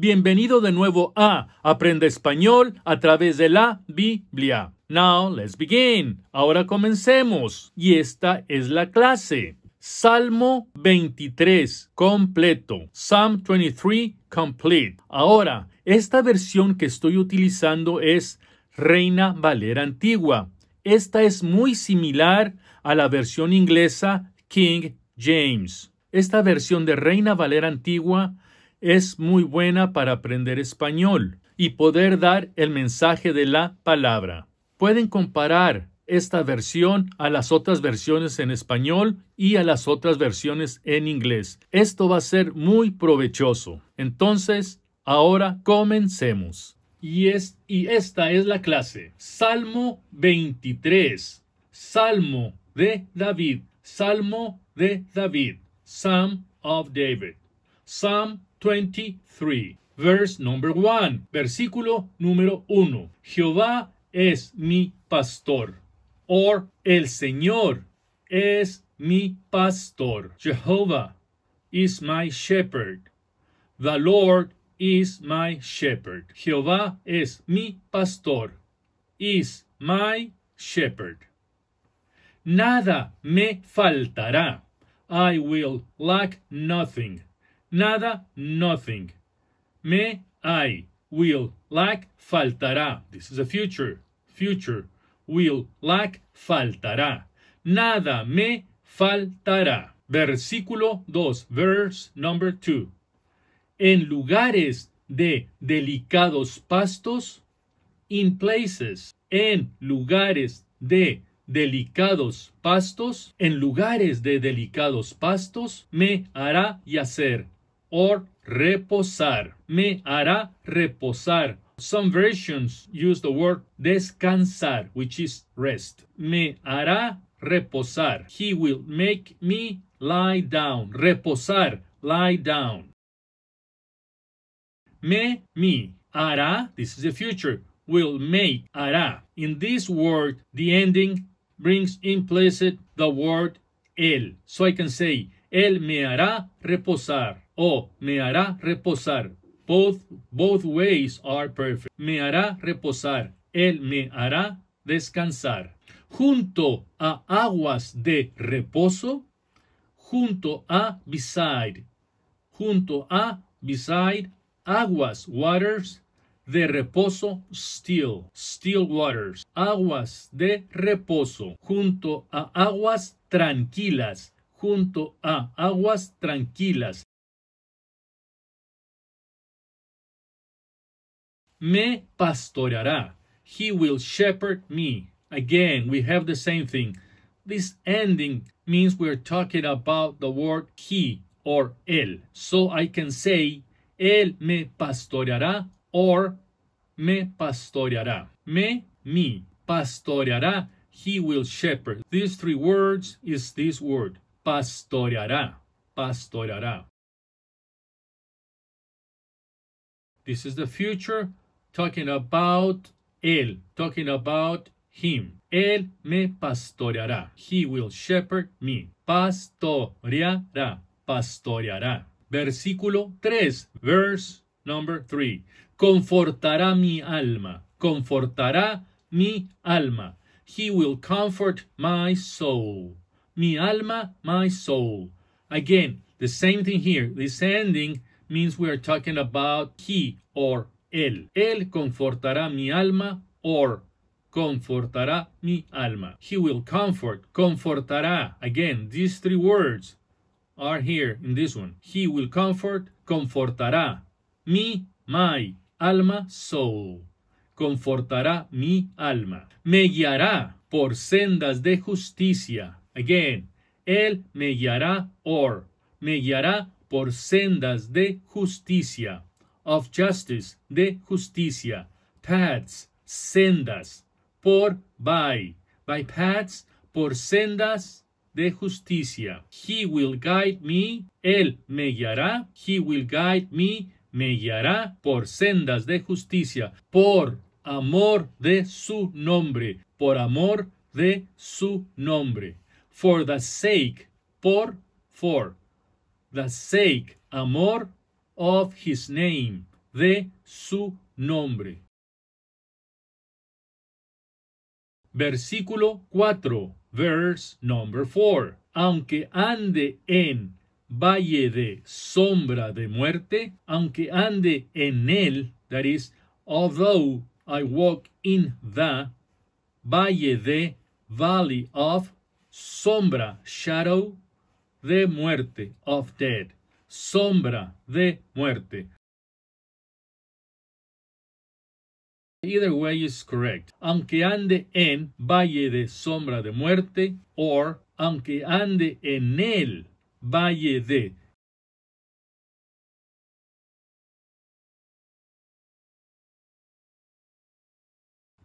Bienvenido de nuevo a Aprende Español a través de la Biblia. Now let's begin. Ahora comencemos. Y esta es la clase. Salmo 23 completo. Psalm 23 complete. Ahora, esta versión que estoy utilizando es Reina Valera Antigua. Esta es muy similar a la versión inglesa King James. Esta versión de Reina Valera Antigua es muy buena para aprender español y poder dar el mensaje de la palabra. Pueden comparar esta versión a las otras versiones en español y a las otras versiones en inglés. Esto va a ser muy provechoso. Entonces, ahora comencemos. Y, es, y esta es la clase. Salmo 23. Salmo de David. Salmo de David. Psalm of David. Psalm 23, verse number 1, versículo número 1. Jehová es mi pastor. Or el Señor es mi pastor. Jehovah is my shepherd. The Lord is my shepherd. Jehová es mi pastor. Is my shepherd. Nada me faltará. I will lack nothing. nada, nothing. Me, I, will, lack, faltará. This is a future, future. Will, lack, faltará. Nada me faltará. Versículo 2, verse number 2. En lugares de delicados pastos, in places, en lugares de delicados pastos, en lugares de delicados pastos, me hará yacer or reposar. Me hará reposar. Some versions use the word descansar, which is rest. Me hará reposar. He will make me lie down. Reposar, lie down. Me, me. Hará, this is the future, will make, hará. In this word, the ending brings implicit the word él. So I can say, él me hará reposar. o me hará reposar. Both, both ways are perfect. Me hará reposar. Él me hará descansar. Junto a aguas de reposo. Junto a beside. Junto a beside aguas, waters de reposo, still, still waters, aguas de reposo, junto a aguas tranquilas, junto a aguas tranquilas, me pastoreará. He will shepherd me. Again, we have the same thing. This ending means we're talking about the word he or él. So I can say, él me pastoreará or me pastoreará. Me, me, pastoreará, he will shepherd. These three words is this word, pastoreará, pastoreará. This is the future talking about Él, talking about him. Él me pastoreará. He will shepherd me. Pastoreará. Pastoreará. Versículo 3. Verse number 3. Confortará mi alma. Confortará mi alma. He will comfort my soul. Mi alma, my soul. Again, the same thing here. This ending means we are talking about he or Él. Él confortará mi alma, or confortará mi alma. He will comfort, confortará. Again, these three words are here in this one. He will comfort, confortará. Mi, my, alma, soul. Confortará mi alma. Me guiará por sendas de justicia. Again, él me guiará, or me guiará por sendas de justicia. of justice, de justicia, paths, sendas, por, by, by paths, por sendas de justicia. He will guide me, él me guiará, he will guide me, me guiará por sendas de justicia, por amor de su nombre, por amor de su nombre. For the sake, por, for, the sake, amor of his name, de su nombre. Versículo 4, verse number 4. Aunque ande en valle de sombra de muerte, aunque ande en él, that is, although I walk in the valle de valley of sombra, shadow de muerte, of dead. sombra de muerte. Either way is correct. Aunque ande en valle de sombra de muerte or aunque ande en el valle de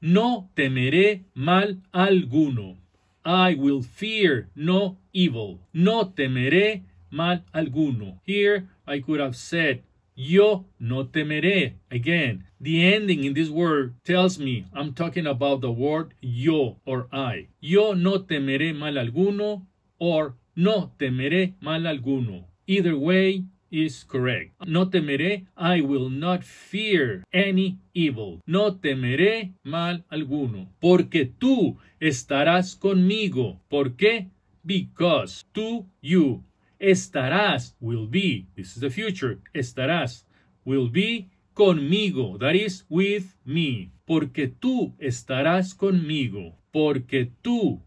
No temeré mal alguno. I will fear no evil. No temeré mal alguno. Here I could have said, Yo no temeré. Again, the ending in this word tells me I'm talking about the word yo or I. Yo no temeré mal alguno or no temeré mal alguno. Either way is correct. No temeré, I will not fear any evil. No temeré mal alguno. Porque tú estarás conmigo. ¿Por qué? Because tú, you, Estarás will be. This is the future. Estarás will be conmigo. That is with me. Porque tú estarás conmigo. Porque tú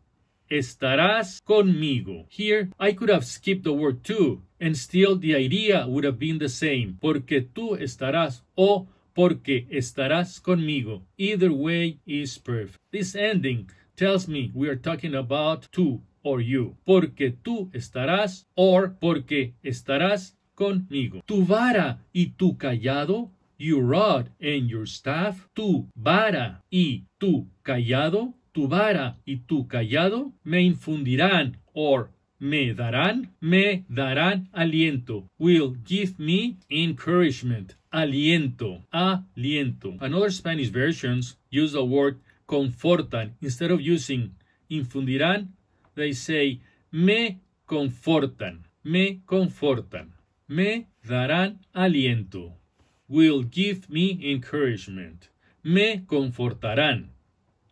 estarás conmigo. Here, I could have skipped the word tú, and still the idea would have been the same. Porque tú estarás o porque estarás conmigo. Either way is perfect. This ending tells me we are talking about tú, or you, porque tú estarás, or porque estarás conmigo. Tu vara y tu callado, your rod and your staff, tu vara y tu callado, tu vara y tu callado me infundirán, or me darán, me darán aliento, will give me encouragement, aliento, aliento. Another Spanish versions use the word confortan instead of using infundirán they say me confortan, me confortan, me darán aliento, will give me encouragement, me confortarán,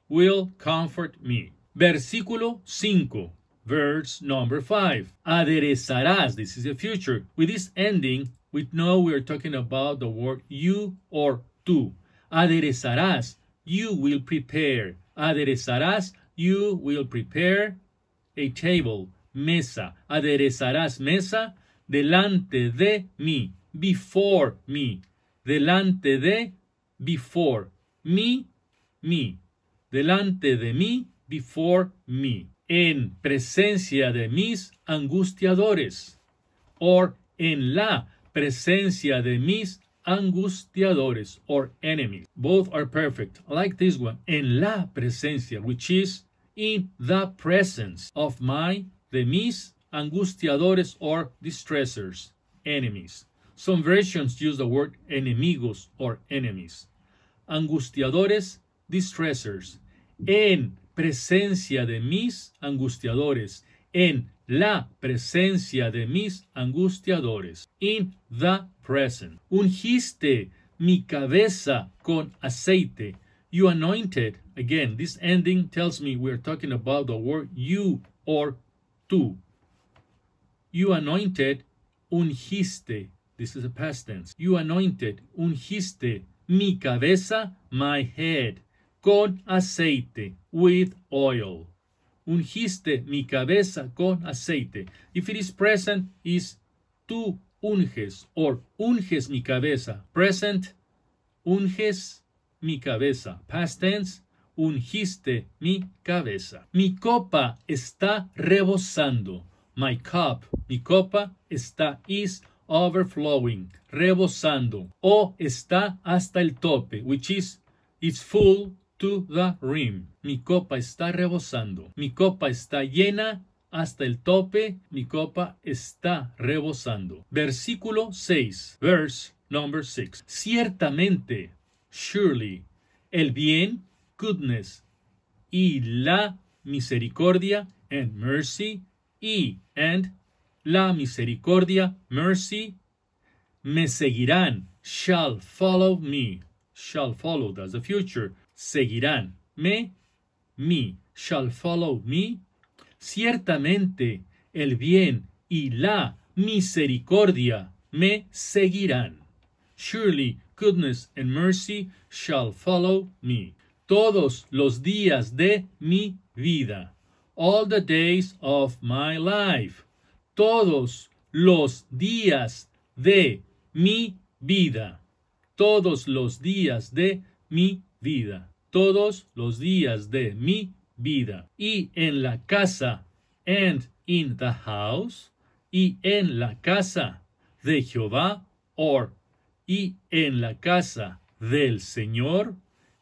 will comfort me. Versículo 5. Verse number 5. Aderezarás, this is the future. With this ending, we know we are talking about the word you or tú. Aderezarás, you will prepare. Aderezarás, you will prepare a table, mesa, aderezarás mesa delante de mí, before me, delante de, before, me, me, delante de mí, before me, en presencia de mis angustiadores, or en la presencia de mis angustiadores, or enemies. Both are perfect, like this one, en la presencia, which is in the presence of my, the mis, angustiadores or distressors, enemies. Some versions use the word enemigos or enemies. Angustiadores, distressors. En presencia de mis angustiadores. En la presencia de mis angustiadores. In the present. Ungiste mi cabeza con aceite. You anointed Again, this ending tells me we're talking about the word you or tu. You anointed, ungiste. This is a past tense. You anointed, ungiste, mi cabeza, my head, con aceite, with oil. Ungiste mi cabeza con aceite. If it is present, is tu unges or unges mi cabeza. Present, unges mi cabeza. Past tense, ungiste mi cabeza. Mi copa está rebosando. My cup, mi copa está is overflowing, rebosando, o está hasta el tope, which is it's full to the rim. Mi copa está rebosando. Mi copa está llena hasta el tope. Mi copa está rebosando. Versículo 6. Verse number 6. Ciertamente, surely, el bien goodness, y la misericordia, and mercy, y and la misericordia, mercy, me seguirán, shall follow me, shall follow, that's the future, seguirán, me, me, shall follow me, ciertamente el bien y la misericordia me seguirán. Surely goodness and mercy shall follow me todos los días de mi vida. All the days of my life. Todos los días de mi vida. Todos los días de mi vida. Todos los días de mi vida. Y en la casa. And in the house. Y en la casa de Jehová. Or. Y en la casa del Señor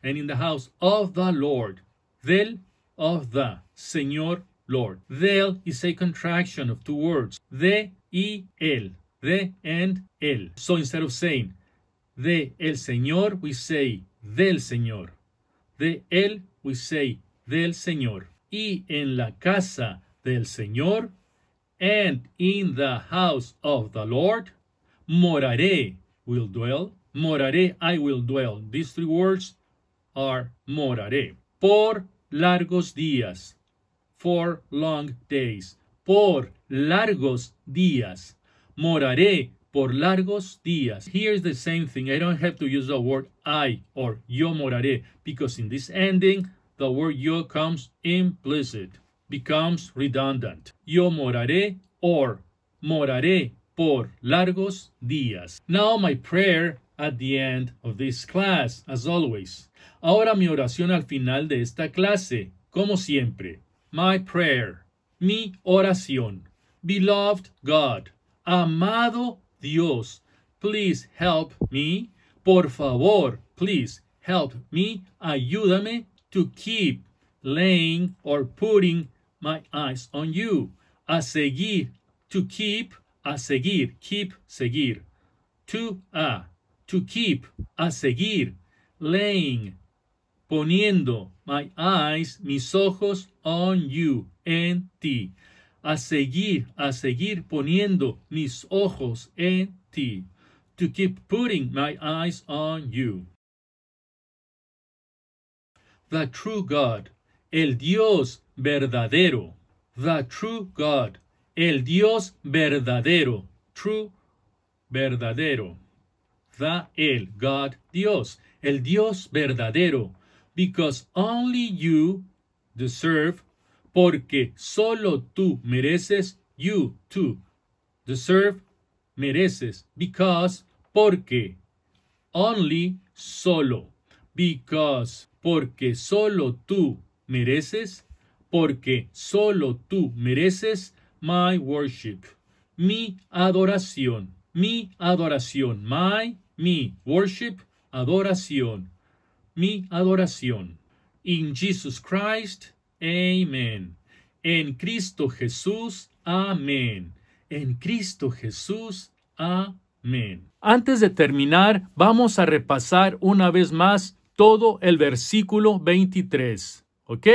and in the house of the Lord. Del of the Señor Lord. Del is a contraction of two words, de y el, de and el. So instead of saying de el Señor, we say del Señor. De él, we say del Señor. Y en la casa del Señor, and in the house of the Lord, moraré, will dwell. Moraré, I will dwell. These three words are moraré. Por largos días. For long days. Por largos días. Moraré por largos días. Here's the same thing. I don't have to use the word I or yo moraré because in this ending, the word yo comes implicit, becomes redundant. Yo moraré or moraré por largos días. Now my prayer at the end of this class, as always. Ahora mi oración al final de esta clase, como siempre. My prayer, mi oración. Beloved God, amado Dios, please help me. Por favor, please help me, ayúdame to keep laying or putting my eyes on you. A seguir, to keep, a seguir, keep, seguir. To a, ah, to keep, a seguir, laying, poniendo my eyes, mis ojos on you, en ti. A seguir, a seguir poniendo mis ojos en ti. To keep putting my eyes on you. The true God, el Dios verdadero. The true God, el Dios verdadero. True, verdadero the el, God, Dios, el Dios verdadero, because only you deserve, porque solo tú mereces, you, too deserve, mereces, because, porque, only, solo, because, porque solo tú mereces, porque solo tú mereces my worship, mi adoración, mi adoración, my mi worship, adoración, mi adoración. In Jesus Christ, amen. En Cristo Jesús, amén. En Cristo Jesús, amén. Antes de terminar, vamos a repasar una vez más todo el versículo 23. ¿Ok?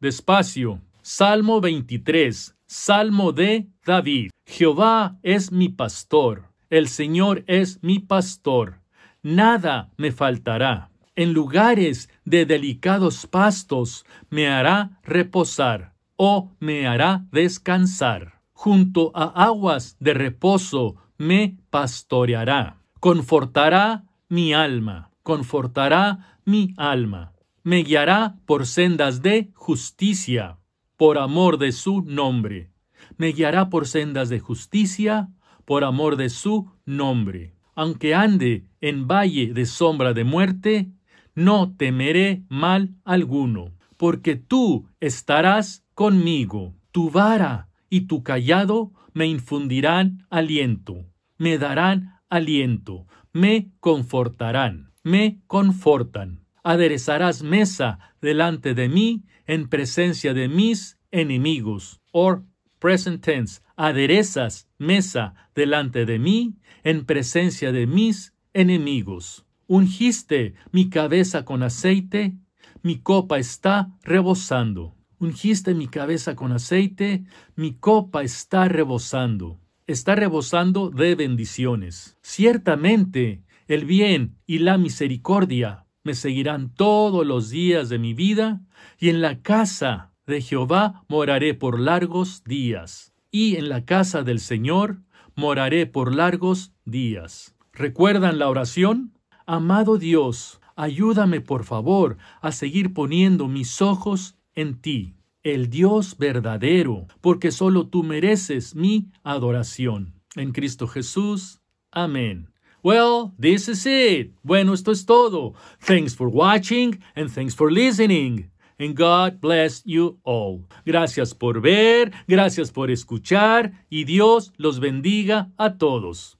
Despacio. Salmo 23, Salmo de David. Jehová es mi pastor el Señor es mi pastor, nada me faltará. En lugares de delicados pastos me hará reposar o me hará descansar. Junto a aguas de reposo me pastoreará. Confortará mi alma, confortará mi alma. Me guiará por sendas de justicia, por amor de su nombre. Me guiará por sendas de justicia, por amor de su nombre. Aunque ande en valle de sombra de muerte, no temeré mal alguno, porque tú estarás conmigo. Tu vara y tu callado me infundirán aliento, me darán aliento, me confortarán, me confortan. Aderezarás mesa delante de mí en presencia de mis enemigos. Or present tense, aderezas mesa delante de mí en presencia de mis enemigos. Ungiste mi cabeza con aceite, mi copa está rebosando. Ungiste mi cabeza con aceite, mi copa está rebosando. Está rebosando de bendiciones. Ciertamente, el bien y la misericordia me seguirán todos los días de mi vida, y en la casa de Jehová moraré por largos días y en la casa del Señor moraré por largos días. ¿Recuerdan la oración? Amado Dios, ayúdame por favor a seguir poniendo mis ojos en ti, el Dios verdadero, porque solo tú mereces mi adoración. En Cristo Jesús. Amén. Well, this is it. Bueno, esto es todo. Thanks for watching and thanks for listening. And God bless you all. Gracias por ver, gracias por escuchar y Dios los bendiga a todos.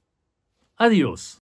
Adiós.